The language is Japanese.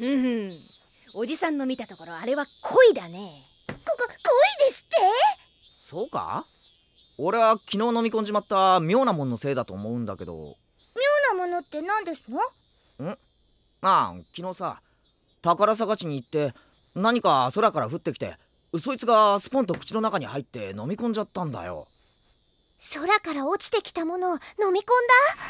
うんおじさんの見たところあれは恋だねここ恋ですってそうか俺は昨日飲み込んじまった妙なもんのせいだと思うんだけど妙なものって何ですのんああ昨日さ宝探しに行って何か空から降ってきてそいつがスポンと口の中に入って飲み込んじゃったんだよ空から落ちてきたものを飲み込んだ